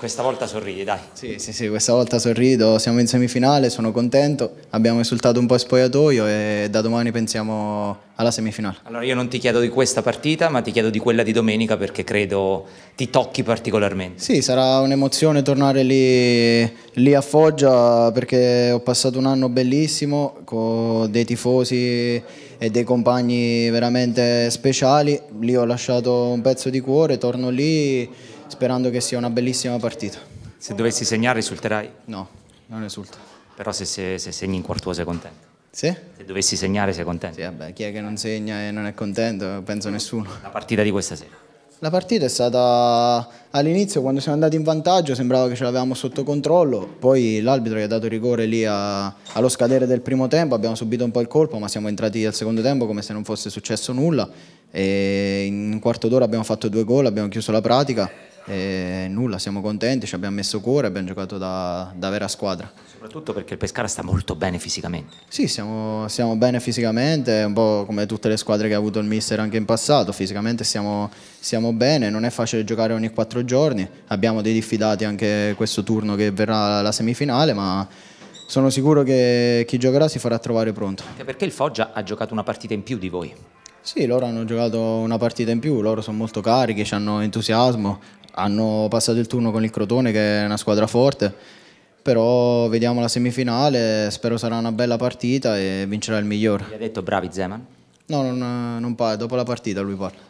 Questa volta sorridi, dai. Sì, sì, sì, questa volta sorrido, siamo in semifinale, sono contento, abbiamo esultato un po' in spogliatoio e da domani pensiamo alla semifinale. Allora io non ti chiedo di questa partita, ma ti chiedo di quella di domenica perché credo ti tocchi particolarmente. Sì, sarà un'emozione tornare lì, lì a Foggia perché ho passato un anno bellissimo con dei tifosi e dei compagni veramente speciali, lì ho lasciato un pezzo di cuore, torno lì sperando che sia una bellissima partita. Se dovessi segnare risulterai? No, non risulta. Però se, se, se segni in quarto sei contento? Sì? Se dovessi segnare sei contento? Sì, vabbè, chi è che non segna e non è contento? Penso nessuno. La partita di questa sera? La partita è stata all'inizio quando siamo andati in vantaggio sembrava che ce l'avevamo sotto controllo, poi l'arbitro gli ha dato rigore lì a, allo scadere del primo tempo, abbiamo subito un po' il colpo ma siamo entrati al secondo tempo come se non fosse successo nulla e in un quarto d'ora abbiamo fatto due gol, abbiamo chiuso la pratica e nulla, siamo contenti, ci abbiamo messo cuore, abbiamo giocato da, da vera squadra. Soprattutto perché il Pescara sta molto bene fisicamente. Sì, siamo, siamo, bene fisicamente, un po' come tutte le squadre che ha avuto il mister anche in passato, fisicamente siamo, siamo bene, non è facile giocare ogni quattro giorni, abbiamo dei diffidati anche questo turno che verrà la semifinale, ma sono sicuro che chi giocherà si farà trovare pronto. Anche perché il Foggia ha giocato una partita in più di voi. Sì, loro hanno giocato una partita in più, loro sono molto carichi, hanno entusiasmo, hanno passato il turno con il Crotone che è una squadra forte, però vediamo la semifinale, spero sarà una bella partita e vincerà il migliore. Gli ha detto bravi Zeman? No, non, non parla, dopo la partita lui parla.